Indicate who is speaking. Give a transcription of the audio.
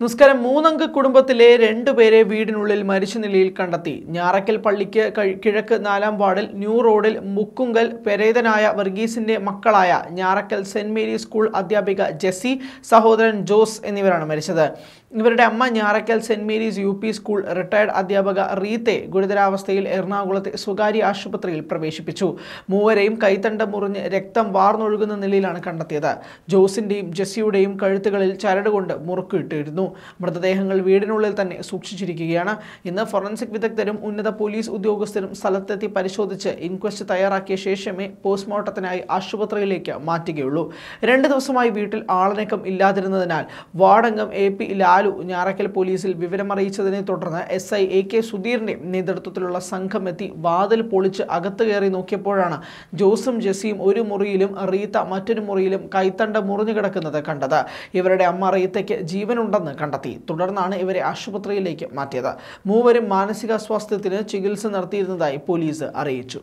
Speaker 1: നമസ്കാരം മൂന്നംഗ കുടുംബത്തിലെ രണ്ടുപേരെ വീടിനുള്ളിൽ മരിച്ച നിലയിൽ കണ്ടെത്തി ഞാറക്കൽ പള്ളിക്ക് കിഴക്ക് നാലാം വാർഡിൽ ന്യൂ റോഡിൽ മുക്കുങ്കൽ പെരേതനായ വർഗീസിന്റെ മക്കളായ ഞാറക്കൽ സെന്റ് മേരി സ്കൂൾ അധ്യാപിക ജെസ്സി സഹോദരൻ ജോസ് എന്നിവരാണ് മരിച്ചത് ഇവരുടെ അമ്മ Njarakkal saint Mary's U P school retired അധ്യാപക റീത്തെ ഗുരുതരാവസ്ഥയിൽ എറണാകുളത്തെ സ്വകാര്യ ആശുപത്രിയിൽ പ്രവേശിപ്പിച്ചു മൂവരെയും കൈത്തണ്ട മുറിഞ്ഞ് രക്തം വാർന്നൊഴുകുന്ന നിലയിലാണ് കണ്ടെത്തിയത് ജോസിന്റെയും ജെസ്സിയുടെയും കഴുത്തുകളിൽ ചരടുകൊണ്ട് മുറുക്കിട്ടിരുന്നു മൃതദേഹങ്ങൾ വീടിനുള്ളിൽ തന്നെ സൂക്ഷിച്ചിരിക്കുകയാണ് ഇന്ന് ഫോറൻസിക് വിദഗ്ധരും ഉന്നത പോലീസ് ഉദ്യോഗസ്ഥരും സ്ഥലത്തെത്തി പരിശോധിച്ച് ഇൻക്വസ്റ്റ് തയ്യാറാക്കിയ ശേഷമേ പോസ്റ്റ്മോർട്ടത്തിനായി ആശുപത്രിയിലേക്ക് മാറ്റുകയുള്ളൂ രണ്ട് ദിവസമായി വീട്ടിൽ ആളനക്കം ഇല്ലാതിരുന്നതിനാൽ വാർഡംഗം എ പി ലാലു ഞാറക്കൽ പോലീസിൽ വിവരമറിയിച്ചതിനെ തുടർന്ന് എസ് ഐ എ കെ സുധീറിന്റെ നേതൃത്വത്തിലുള്ള സംഘം എത്തി വാതിൽ പൊളിച്ച് അകത്ത് കയറി നോക്കിയപ്പോഴാണ് ജോസും ജെസ്സിയും ഒരു മുറിയിലും റീത്ത മറ്റൊരു മുറിയിലും കൈത്തണ്ട മുറിഞ്ഞു കിടക്കുന്നത് കണ്ടത് ഇവരുടെ അമ്മ റീത്തയ്ക്ക് ജീവനുണ്ടെന്ന് കണ്ടെത്തി തുടർന്നാണ് ഇവരെ ആശുപത്രിയിലേക്ക് മാറ്റിയത് മൂവരും മാനസികാസ്വാസ്ഥ്യത്തിന് ചികിത്സ
Speaker 2: നടത്തിയിരുന്നതായി പോലീസ് അറിയിച്ചു